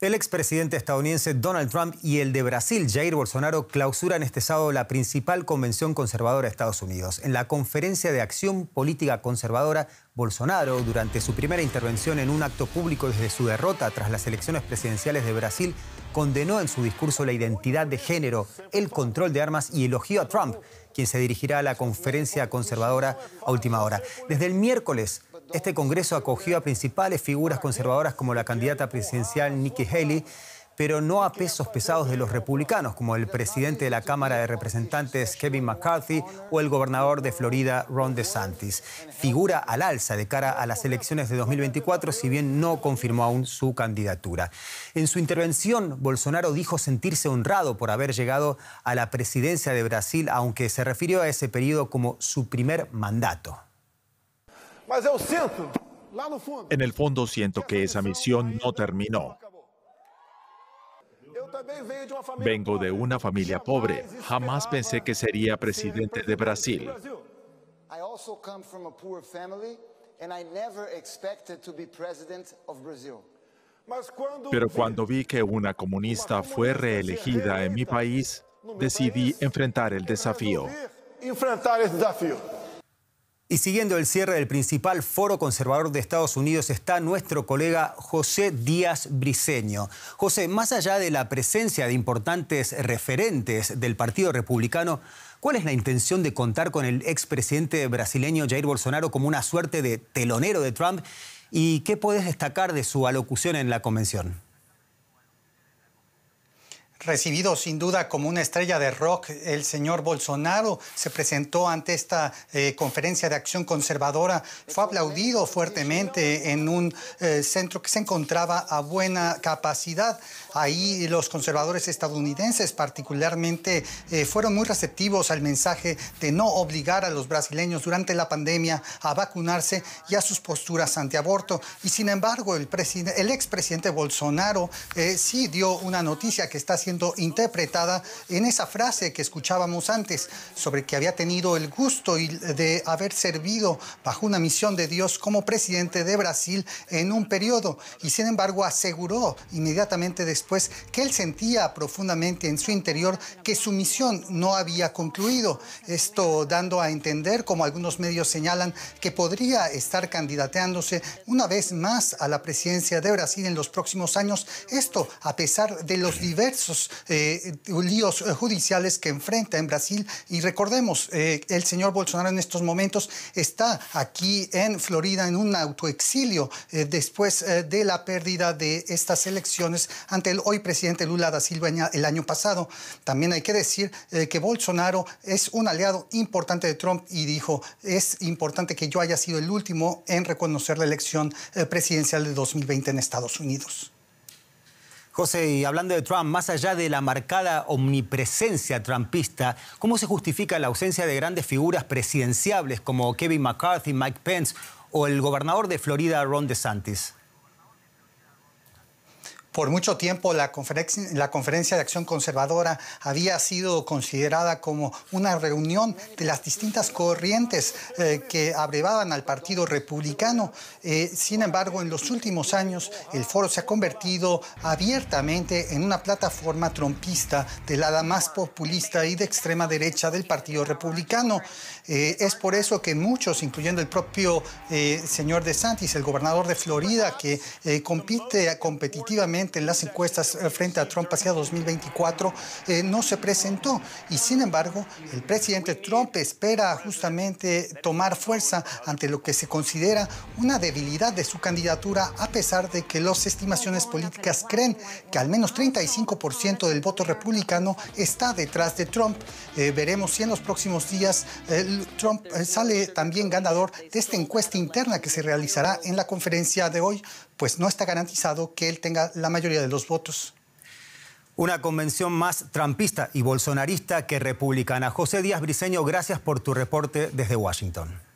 El expresidente estadounidense Donald Trump y el de Brasil, Jair Bolsonaro, clausuran este sábado la principal convención conservadora de Estados Unidos. En la conferencia de acción política conservadora, Bolsonaro, durante su primera intervención en un acto público desde su derrota tras las elecciones presidenciales de Brasil, condenó en su discurso la identidad de género, el control de armas y elogió a Trump, quien se dirigirá a la conferencia conservadora a última hora. Desde el miércoles, este Congreso acogió a principales figuras conservadoras como la candidata presidencial Nikki Haley, pero no a pesos pesados de los republicanos, como el presidente de la Cámara de Representantes Kevin McCarthy o el gobernador de Florida Ron DeSantis. Figura al alza de cara a las elecciones de 2024, si bien no confirmó aún su candidatura. En su intervención, Bolsonaro dijo sentirse honrado por haber llegado a la presidencia de Brasil, aunque se refirió a ese periodo como su primer mandato. En el fondo siento que esa misión no terminó. Vengo de una familia pobre. Jamás em pensé que sería presidente de Brasil. Pero cuando vi que una comunista fue reelegida en mi país, decidí enfrentar el desafío. Y siguiendo el cierre del principal foro conservador de Estados Unidos está nuestro colega José Díaz Briceño. José, más allá de la presencia de importantes referentes del Partido Republicano, ¿cuál es la intención de contar con el expresidente brasileño Jair Bolsonaro como una suerte de telonero de Trump? ¿Y qué puedes destacar de su alocución en la convención? recibido sin duda como una estrella de rock, el señor Bolsonaro se presentó ante esta eh, conferencia de acción conservadora, fue aplaudido fuertemente en un eh, centro que se encontraba a buena capacidad. Ahí los conservadores estadounidenses particularmente eh, fueron muy receptivos al mensaje de no obligar a los brasileños durante la pandemia a vacunarse y a sus posturas antiaborto. Y sin embargo, el, el expresidente Bolsonaro sí dio una noticia que está interpretada en esa frase que escuchábamos antes sobre que había tenido el gusto de haber servido bajo una misión de Dios como presidente de Brasil en un periodo y sin embargo aseguró inmediatamente después que él sentía profundamente en su interior que su misión no había concluido. Esto dando a entender, como algunos medios señalan, que podría estar candidateándose una vez más a la presidencia de Brasil en los próximos años. Esto a pesar de los diversos eh, líos eh, judiciales que enfrenta en Brasil. Y recordemos, eh, el señor Bolsonaro en estos momentos está aquí en Florida en un autoexilio después de la pérdida de estas elecciones ante el hoy presidente Lula da Silva el año pasado. También hay que decir que Bolsonaro es un aliado importante de Trump y dijo, es importante que yo haya sido el último en reconocer la elección presidencial de 2020 en Estados Unidos. José, y hablando de Trump, más allá de la marcada omnipresencia trumpista, ¿cómo se justifica la ausencia de grandes figuras presidenciables como Kevin McCarthy, Mike Pence o el gobernador de Florida, Ron DeSantis? Por mucho tiempo la, conferencia, de Acción Conservadora había sido considerada como una reunión de las distintas corrientes eh, que abrevaban al Partido Republicano. Eh, sin embargo, en los últimos años el foro se ha convertido abiertamente en una plataforma trompista de la más populista y de extrema derecha del Partido Republicano. Eh, es por eso que muchos, incluyendo el propio señor De Santis, el gobernador de Florida, que compite competitivamente, en las encuestas eh, frente a Trump hacia 2024 eh, no se presentó. Y sin embargo, el presidente Trump espera justamente tomar fuerza ante lo que se considera una debilidad de su candidatura, a pesar de que las estimaciones políticas creen que al menos 35% del voto republicano está detrás de Trump. Eh, veremos si en los próximos días Trump sale también ganador de esta encuesta interna que se realizará en la conferencia de hoy pues no está garantizado que él tenga la mayoría de los votos. Una convención más trampista y bolsonarista que republicana. José Díaz Briceño, gracias por tu reporte desde Washington.